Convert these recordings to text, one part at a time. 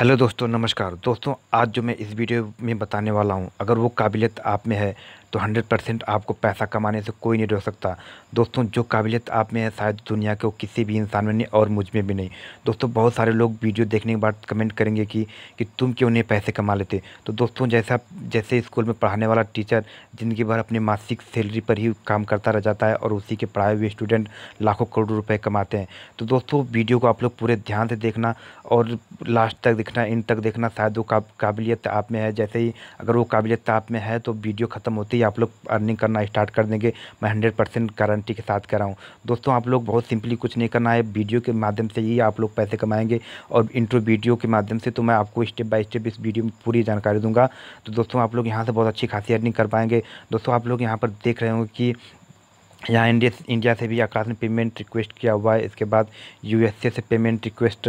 hello दोस्तों नमस्कार दोस्तों आज जो मैं इस वीडियो में बताने वाला हूं अगर वो काबिलियत आप में है तो 100 परसेंट आपको पैसा कमाने से कोई नहीं रोक सकता दोस्तों जो काबिलियत आप में है शायद दुनिया के किसी भी इंसान में नहीं और मुझ में भी नहीं दोस्तों बहुत सारे लोग वीडियो देखने के बाद कमेंट करेंगे कि कि तुम क्यों नहीं पैसे कमा लेते तो दोस्तों जैसा जैसे स्कूल में पढ़ाने वाला टीचर जिंदगी भर अपनी मासिक सैलरी पर ही काम करता रह जाता है और उसी के पढ़ाए हुए स्टूडेंट लाखों करोड़ों रुपये कमाते हैं तो दोस्तों वीडियो को आप लोग पूरे ध्यान से देखना और लास्ट तक देखना इन तक देखना शायद वो का, काबिलियत आप में है जैसे ही अगर वो काबिलियत आप में है तो वीडियो ख़त्म होते ही आप लोग अर्निंग करना स्टार्ट कर देंगे मैं हंड्रेड परसेंट गारंटी के साथ कर रहा हूँ दोस्तों आप लोग बहुत सिंपली कुछ नहीं करना है वीडियो के माध्यम से ही आप लोग पैसे कमाएंगे और इंट्रो वीडियो के माध्यम से तो मैं आपको स्टेप बाई स्टेप इस वीडियो में पूरी जानकारी दूंगा तो दोस्तों आप लोग यहाँ से बहुत अच्छी खासी अर्निंग कर पाएंगे दोस्तों आप लोग यहाँ पर देख रहे होंगे कि यहाँ इंडिया इंडिया से भी आकाश ने पेमेंट रिक्वेस्ट किया हुआ है इसके बाद यूएसए से पेमेंट रिक्वेस्ट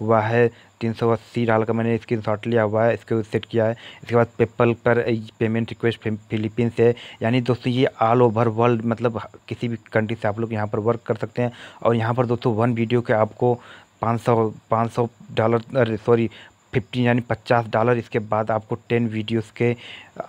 हुआ है तीन सौ अस्सी डाल का मैंने स्क्रीन शॉट लिया हुआ है इसके सेट किया है इसके बाद पेपल पर पेमेंट रिक्वेस्ट फिलीपींस है यानी दोस्तों ये ऑल ओवर वर्ल्ड मतलब किसी भी कंट्री से आप लोग यहाँ पर वर्क कर सकते हैं और यहाँ पर दोस्तों वन वीडियो के आपको पाँच सौ पाँच सौ डॉलर सॉरी फिफ्टी यानी पचास डॉलर इसके बाद आपको टेन वीडियोस के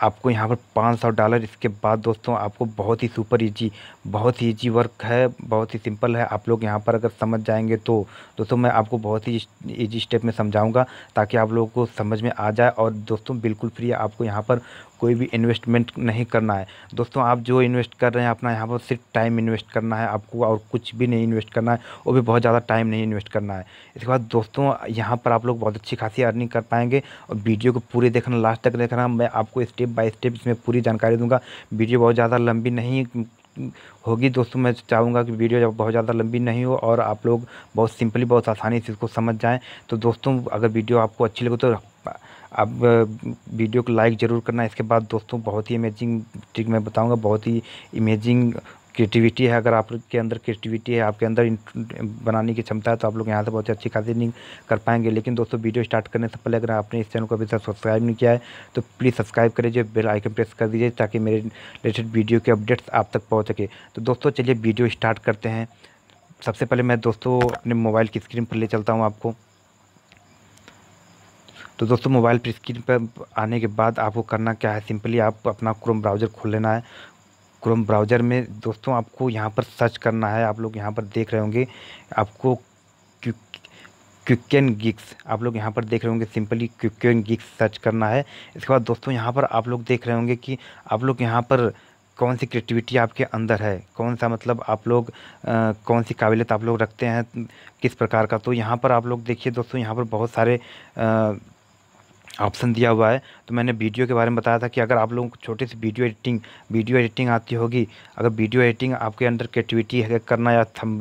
आपको यहाँ पर पाँच सौ डॉलर इसके बाद दोस्तों आपको बहुत ही सुपर इजी बहुत ही इजी वर्क है बहुत ही सिंपल है आप लोग यहाँ पर अगर समझ जाएंगे तो दोस्तों मैं आपको बहुत ही इजी स्टेप में समझाऊँगा ताकि आप लोगों को समझ में आ जाए और दोस्तों बिल्कुल फ्री आपको यहाँ पर कोई भी इन्वेस्टमेंट नहीं करना है दोस्तों आप जो इन्वेस्ट कर रहे हैं अपना यहाँ पर सिर्फ टाइम इन्वेस्ट करना है आपको और कुछ भी नहीं इन्वेस्ट करना है वो भी बहुत ज़्यादा टाइम नहीं इन्वेस्ट करना है इसके बाद दोस्तों यहाँ पर आप लोग बहुत अच्छी खासी अर्निंग कर पाएंगे और वीडियो को पूरे देखना लास्ट तक देखना मैं आपको स्टेप बाय स्टेप इसमें पूरी जानकारी दूँगा वीडियो बहुत ज़्यादा लंबी नहीं होगी दोस्तों मैं चाहूँगा कि वीडियो जब बहुत ज़्यादा लंबी नहीं हो और आप लोग बहुत सिंपली बहुत आसानी से इसको समझ जाएं तो दोस्तों अगर वीडियो आपको अच्छी लगे तो आप वीडियो को लाइक ज़रूर करना इसके बाद दोस्तों बहुत ही इमेजिंग ट्रिक मैं बताऊँगा बहुत ही इमेजिंग क्रिएटिविटी है अगर आपके अंदर क्रिएटिविटी है आपके अंदर बनाने की क्षमता है तो आप लोग यहाँ से बहुत अच्छी खासी नहीं कर पाएंगे लेकिन दोस्तों वीडियो स्टार्ट करने से पहले अगर आपने इस चैनल को अभी तक सब्सक्राइब नहीं किया है तो प्लीज़ सब्सक्राइब करें जो बेल आइकन प्रेस कर दीजिए ताकि मेरे लेटेस्ट वीडियो के अपडेट्स आप तक पहुँच सके तो दोस्तों चलिए वीडियो स्टार्ट करते हैं सबसे पहले मैं दोस्तों अपने मोबाइल की स्क्रीन पर ले चलता हूँ आपको तो दोस्तों मोबाइल पर स्क्रीन पर आने के बाद आपको करना क्या है सिंपली आप अपना क्रोम ब्राउज़र खोल लेना है क्रोम ब्राउज़र में दोस्तों आपको यहाँ पर सर्च करना है आप लोग यहाँ पर देख रहे होंगे आपको क्यूकन गिक्स आप लोग यहाँ पर देख रहे होंगे सिंपली क्यूकन गिक्स सर्च करना है इसके बाद दोस्तों यहाँ पर आप लोग देख रहे होंगे कि आप लोग यहाँ पर कौन सी क्रिएटिविटी आपके अंदर है कौन सा मतलब आप लोग आ, कौन सी काबिलियत आप लोग रखते हैं किस प्रकार का तो यहाँ पर आप लोग देखिए दोस्तों यहाँ पर बहुत सारे आ, ऑप्शन दिया हुआ है तो मैंने वीडियो के बारे में बताया था कि अगर आप लोगों को छोटी सी वीडियो एडिटिंग वीडियो एडिटिंग आती होगी अगर वीडियो एडिटिंग आपके अंदर क्रिएटिविटी है करना या थम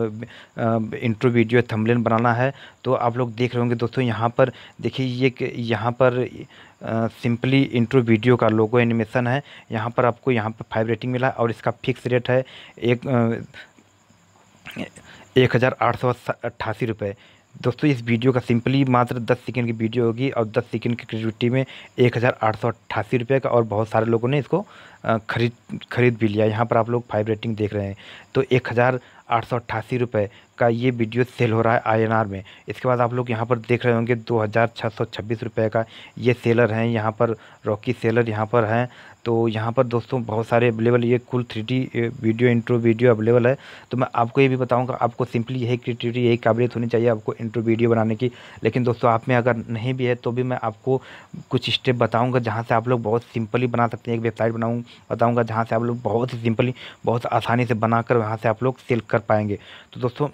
इंट्रो वीडियो थंबनेल बनाना है तो आप लोग देख रहे होंगे दोस्तों यहाँ पर देखिए ये यहाँ पर सिंपली इंट्रो वीडियो का लोगो एनिमेशन है यहाँ पर आपको यहाँ पर फाइव रेटिंग मिला और इसका फिक्स रेट है एक एक हज़ार आठ सौ अट्ठासी रुपये दोस्तों इस वीडियो का सिंपली मात्र 10 सेकंड की वीडियो होगी और 10 सेकंड की क्रिएटिविटी में एक हज़ार आठ सौ अट्ठासी रुपये का और बहुत सारे लोगों ने इसको खरीद खरीद भी लिया यहाँ पर आप लोग फाइव रेटिंग देख रहे हैं तो एक हज़ार आठ सौ अट्ठासी रुपये का ये वीडियो सेल हो रहा है आईएनआर में इसके बाद आप लोग यहाँ पर देख रहे होंगे दो हज़ार छः सौ छब्बीस रुपये का ये सेलर हैं यहाँ पर रॉकी सेलर यहाँ पर हैं तो यहाँ पर दोस्तों बहुत सारे अवेलेबल ये कुल three D video intro video available है तो मैं आपको ये भी बताऊँगा आपको सिंपली यही क्रिएटिविटी यही काबिलियत होनी चाहिए आपको इंट्रो वीडियो बनाने की लेकिन दोस्तों आप में अगर नहीं भी है तो भी मैं आपको कुछ स्टेप बताऊँगा जहाँ से आप लोग बहुत सिंपली बना सकते हैं एक वेबसाइट बनाऊँ बताऊँगा जहाँ से आप लोग बहुत ही सिंपली बहुत आसानी से बनाकर वहाँ से आप लोग सेल कर पाएंगे तो दोस्तों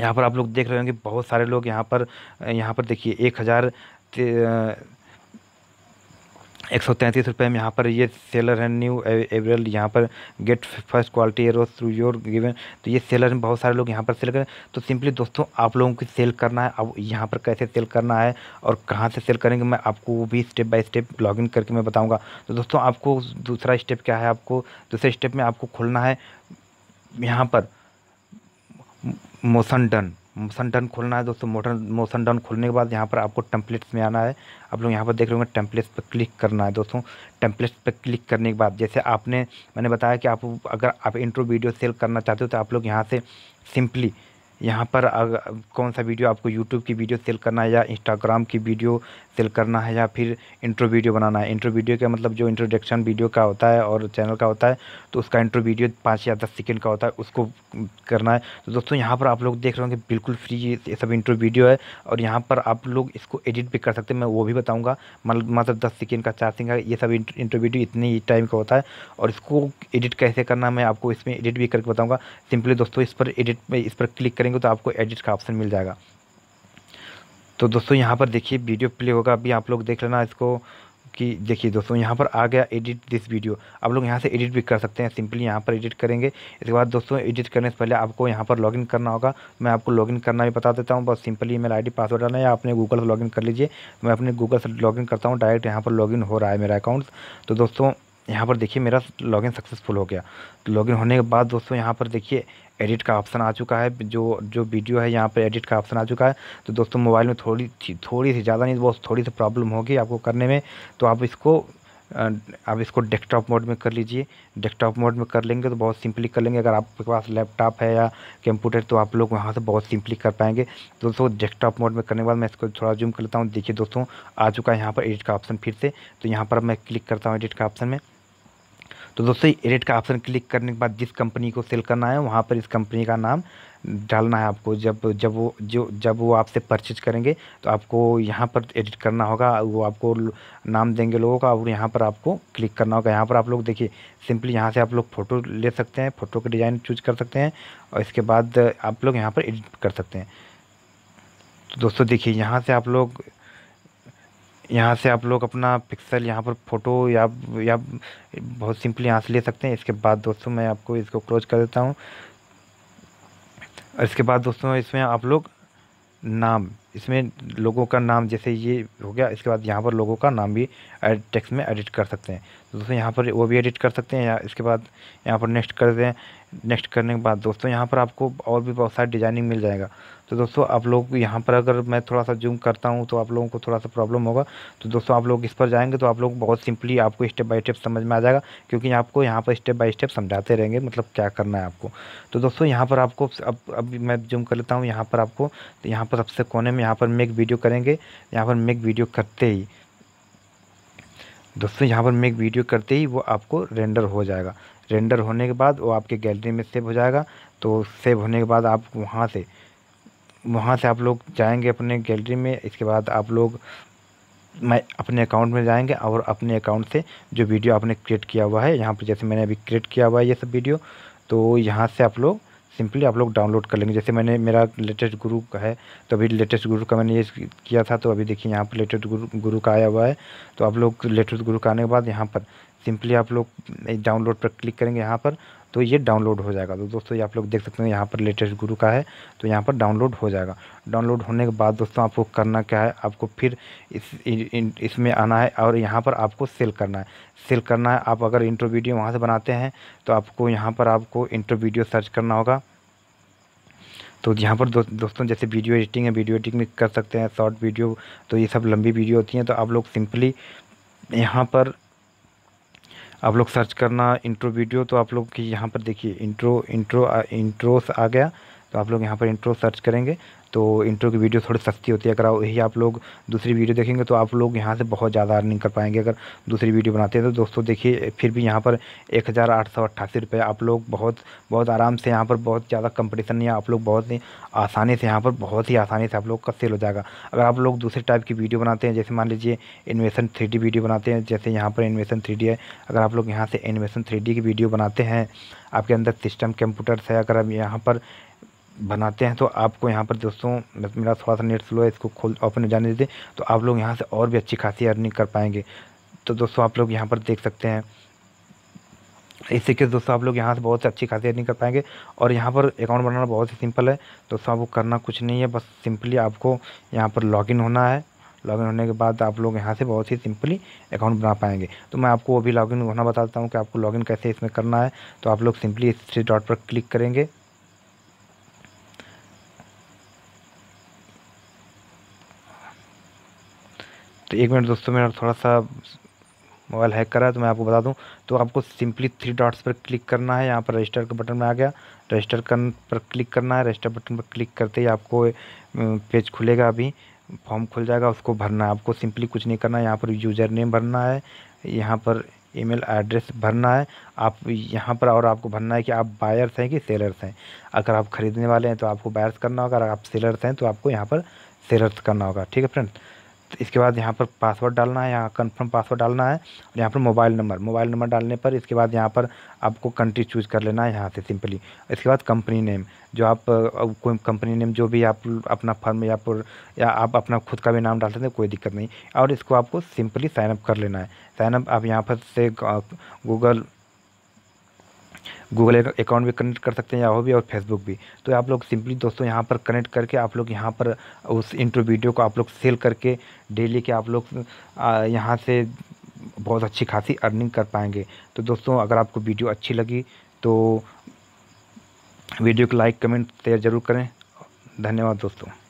यहाँ पर आप लोग देख रहे होंगे बहुत सारे लोग यहाँ पर यहाँ पर देखिए एक हज़ार एक सौ तैंतीस रुपये में यहाँ पर ये सेलर है न्यू एवरल यहाँ पर get first quality arrows through your given तो ये सेलर में बहुत सारे लोग यहाँ पर सेल करें तो सिंपली दोस्तों आप लोगों की सेल करना है अब यहाँ पर कैसे सेल करना है और कहाँ से सेल करेंगे मैं आपको वो भी स्टेप बाय स्टेप लॉगिन करके मैं बताऊँगा तो दोस्तों आपको दूसरा स्टेप क्या है आपको दूसरे स्टेप में आपको खोलना है यहाँ पर मोशन डन मोशन डन खोलना है दोस्तों मोटर मोशन डन खोलने के बाद यहाँ पर आपको टेम्पलेट्स में आना है आप लोग यहाँ पर देख रहे होंगे टेम्पलेट्स पर क्लिक करना है दोस्तों टेम्पलेट्स पर क्लिक करने के बाद जैसे आपने मैंने बताया कि आप अगर आप इंट्रो वीडियो सेल करना चाहते हो तो आप लोग यहाँ से सिंपली यहाँ पर अगर कौन सा वीडियो आपको यूट्यूब की वीडियो सेल करना है या इंस्टाग्राम की वीडियो सेल करना है या फिर इंट्रो वीडियो बनाना है इंट्रो वीडियो का मतलब जो इंट्रोडक्शन वीडियो का होता है और चैनल का होता है तो उसका इंट्रो वीडियो पाँच या दस सेकेंड का होता है उसको करना है तो दोस्तों यहाँ पर आप लोग देख रहे होंगे बिल्कुल फ्री ये सब इंट्रो वीडियो है और यहाँ पर आप लोग इसको एडिट भी कर सकते हैं मैं वो भी बताऊँगा मतलब दस सेकेंड का चार सेकेंड का ये सब इंट्रो वीडियो इतने ही टाइम का होता है और इसको एडिट कैसे करना मैं आपको इसमें एडिट भी करके बताऊँगा सिंपली दोस्तों इस पर एडिट इस पर क्लिक करें करेंगे तो आपको एडिट का ऑप्शन मिल जाएगा तो दोस्तों यहाँ पर देखिए वीडियो प्ले होगा अभी आप लोग देख लेना इसको कि देखिए दोस्तों यहाँ पर आ गया एडिट दिस वीडियो आप लोग यहाँ से एडिट भी कर सकते हैं सिंपली यहाँ पर एडिट करेंगे इसके बाद दोस्तों एडिट करने से पहले आपको यहाँ पर लॉगिन करना होगा मैं आपको लॉगिन करना भी बता देता हूँ बस सिंपली आई आईडी पासवर्ड डालना या अपने गूगल से लॉगिन कर लीजिए मैं अपने गूगल से लॉगिन करता हूँ डायरेक्ट यहाँ पर लॉगिन हो रहा है मेरा अकाउंट तो दोस्तों यहाँ पर देखिए मेरा लॉगिन सक्सेसफुल हो गया तो लॉगिन होने के बाद दोस्तों यहाँ पर देखिए एडिट का ऑप्शन आ चुका है जो जो वीडियो है यहाँ पर एडिट का ऑप्शन आ चुका है तो दोस्तों मोबाइल में थोड़ी थोड़ी सी ज़्यादा नहीं बहुत थोड़ी सी प्रॉब्लम होगी आपको करने में तो आप इसको आप इसको डेस्कटॉप मोड में कर लीजिए डेस्कटॉप मोड में कर लेंगे तो बहुत सिंपली कर लेंगे अगर आपके पास लैपटॉप है या कंप्यूटर तो आप लोग वहाँ से बहुत सिंपली कर पाएंगे तो दोस्तों डेस्कटॉप मोड में करने के बाद मैं इसको थोड़ा जूम कर लेता हूँ देखिए दोस्तों आ चुका है यहाँ पर एडिट का ऑप्शन फिर से तो यहाँ पर मैं क्लिक करता हूँ एडिट का ऑप्शन में तो दोस्तों एडिट का ऑप्शन क्लिक करने के बाद जिस कंपनी को सेल करना है वहाँ पर इस कंपनी का नाम डालना है आपको जब जब वो जो जब वो आपसे परचेज करेंगे तो आपको यहाँ पर एडिट करना होगा वो आपको नाम देंगे लोगों का और यहाँ पर आपको क्लिक करना होगा यहाँ पर आप लोग देखिए सिंपली यहाँ से आप लोग फ़ोटो ले सकते हैं फ़ोटो के डिज़ाइन चूज कर सकते हैं और इसके बाद आप लोग यहाँ पर एडिट कर सकते हैं तो दोस्तों देखिए यहाँ से आप लोग यहाँ से आप लोग अपना पिक्सल यहाँ पर फ़ोटो या या बहुत सिंपली यहाँ से ले सकते हैं इसके बाद दोस्तों मैं आपको इसको क्लोज कर देता हूँ और इसके बाद दोस्तों इसमें आप लोग नाम इसमें लोगों का नाम जैसे ये हो गया इसके बाद यहाँ पर लोगों का नाम भी टेक्स्ट में एडिट कर सकते हैं दोस्तों यहाँ पर वो भी एडिट कर सकते हैं या इसके बाद यहाँ पर नेक्स्ट कर दें नेक्स्ट करने के बाद दोस्तों यहाँ पर आपको और भी बहुत सारे डिज़ाइनिंग मिल जाएगा तो दोस्तों आप लोग यहाँ पर अगर मैं थोड़ा सा जूम करता हूँ तो आप लोगों को थोड़ा सा प्रॉब्लम होगा तो दोस्तों आप लोग इस पर जाएंगे तो आप लोग बहुत सिंपली आपको स्टेप बाय स्टेप समझ में आ जाएगा क्योंकि आपको यहाँ पर स्टेप बाय स्टेप समझाते रहेंगे मतलब क्या करना है आपको तो दोस्तों यहाँ पर आपको अब अभी मैं जूम कर लेता हूँ यहाँ पर आपको यहाँ पर सबसे कोने में यहाँ पर मेक वीडियो करेंगे यहाँ पर मेक वीडियो करते ही दोस्तों यहाँ पर एक वीडियो करते ही वो आपको रेंडर हो जाएगा रेंडर होने के बाद वो आपके गैलरी में सेव हो जाएगा तो सेव होने के बाद आप वहाँ से वहाँ से आप लोग जाएंगे अपने गैलरी में इसके बाद आप लोग मैं अपने अकाउंट में जाएंगे और अपने अकाउंट से जो वीडियो आपने क्रिएट किया हुआ है यहाँ पर जैसे मैंने अभी क्रिएट किया हुआ है ये सब वीडियो तो यहाँ से आप लोग सिंपली आप लोग डाउनलोड कर लेंगे जैसे मैंने मेरा लेटेस्ट गुरु का है तो अभी लेटेस्ट गुरु का मैंने ये किया था तो अभी देखिए यहाँ पर लेटेस्ट गुरु गुरु का आया हुआ है तो आप लोग लेटेस्ट गुरु का आने के बाद यहाँ पर सिंपली आप लोग डाउनलोड पर क्लिक करेंगे यहाँ पर तो ये डाउनलोड हो जाएगा तो दोस्तों ये आप लोग देख सकते हैं यहाँ पर लेटेस्ट गुरु का है तो यहाँ पर डाउनलोड हो जाएगा डाउनलोड होने के बाद दोस्तों आपको करना क्या है आपको फिर इस इसमें आना है और यहाँ पर आपको सेल करना है सेल करना है आप अगर इंट्रो वीडियो वहाँ से बनाते हैं तो आपको यहाँ पर आपको इंट्रो वीडियो सर्च करना होगा तो यहाँ पर दो, दोस्तों जैसे वीडियो एडिटिंग है वीडियो एडिटिंग में कर सकते हैं शॉर्ट वीडियो तो ये सब लंबी वीडियो होती हैं तो आप लोग सिंपली यहाँ पर आप लोग सर्च करना इंट्रो वीडियो तो आप लोग की यहाँ पर देखिए इंट्रो इंट्रो इंट्रोस आ गया तो आप लोग यहाँ पर इंट्रो सर्च करेंगे तो इंट्रो की वीडियो थोड़ी सस्ती होती है अगर यही आप लोग दूसरी वीडियो देखेंगे तो आप लोग यहाँ से बहुत ज़्यादा अर्निंग कर पाएंगे अगर दूसरी वीडियो बनाते हैं तो दोस्तों देखिए फिर भी यहाँ पर एक हज़ार आठ सौ अट्ठासी रुपये आप लोग बहुत बहुत आराम से यहाँ पर बहुत ज़्यादा कंपटीशन या है आप लोग बहुत ही आसानी से यहाँ पर बहुत ही आसानी से आप लोग का सेल हो जाएगा अगर आप लोग दूसरे टाइप की वीडियो बनाते हैं जैसे मान लीजिए इन्वेशन थ्री वीडियो बनाते हैं जैसे यहाँ पर इन्वेशन थ्री है अगर आप लोग यहाँ से इन्वेशन थ्री की वीडियो बनाते हैं आपके अंदर सिस्टम कंप्यूटर्स है अगर आप यहाँ पर बनाते हैं तो आपको यहाँ पर दोस्तों मेरा थोड़ा सा नेट स्लो है इसको खोल ओपन जाने देते तो आप लोग यहाँ से और भी अच्छी खासी अर्निंग कर पाएंगे तो दोस्तों आप लोग यहाँ पर देख सकते हैं इससे के दोस्तों आप लोग यहाँ से बहुत अच्छी खासी अर्निंग कर पाएंगे और यहाँ पर अकाउंट बनाना बहुत ही सिंपल है दोस्तों आपको करना कुछ नहीं है बस सिंपली आपको यहाँ पर लॉगिन होना है लॉगिन होने के बाद आप लोग यहाँ से बहुत ही सिंपली अकाउंट बना पाएंगे तो मैं आपको वो भी लॉगिन होना बताता हूँ कि आपको लॉगिन कैसे इसमें करना है तो आप लोग सिंपली इस डॉट पर क्लिक करेंगे तो एक मिनट दोस्तों मेरा थोड़ा सा मोबाइल हैक करा है तो मैं आपको बता दूं तो आपको सिंपली थ्री डॉट्स पर क्लिक करना है यहाँ पर रजिस्टर का बटन में आ गया रजिस्टर कर पर क्लिक करना है रजिस्टर बटन पर क्लिक करते ही आपको पेज खुलेगा अभी फॉर्म खुल जाएगा उसको भरना है आपको सिंपली कुछ नहीं करना है यहाँ पर यूज़र नेम भरना है यहाँ पर ईमेल एड्रेस भरना है आप यहाँ पर और आपको भरना है कि आप बायर्स हैं कि सेलर्स हैं अगर आप ख़रीदने वाले हैं तो आपको बायर्स करना होगा अगर आप सेलर्स हैं तो आपको यहाँ पर सेलर्स करना होगा ठीक है फ्रेंड्स इसके बाद यहाँ पर पासवर्ड डालना है यहाँ कंफर्म पासवर्ड डालना है और यहाँ पर मोबाइल नंबर मोबाइल नंबर डालने पर इसके बाद यहाँ पर आपको कंट्री चूज कर लेना है यहाँ से सिंपली इसके बाद कंपनी नेम जो आप कोई कंपनी नेम जो भी आप अपना फर्म या पर या आप अपना खुद का भी नाम डाल सकते हैं कोई दिक्कत नहीं और इसको आपको सिंपली साइनअप कर लेना है साइनअप आप यहाँ पर से गूगल गूगल अकाउंट भी कनेक्ट कर सकते हैं या वो भी और फेसबुक भी तो आप लोग सिंपली दोस्तों यहाँ पर कनेक्ट करके आप लोग यहाँ पर उस इंटरव्यू वीडियो को आप लोग सेल करके डेली के आप लोग यहाँ से बहुत अच्छी खासी अर्निंग कर पाएंगे तो दोस्तों अगर आपको वीडियो अच्छी लगी तो वीडियो को लाइक कमेंट शेयर ज़रूर करें धन्यवाद दोस्तों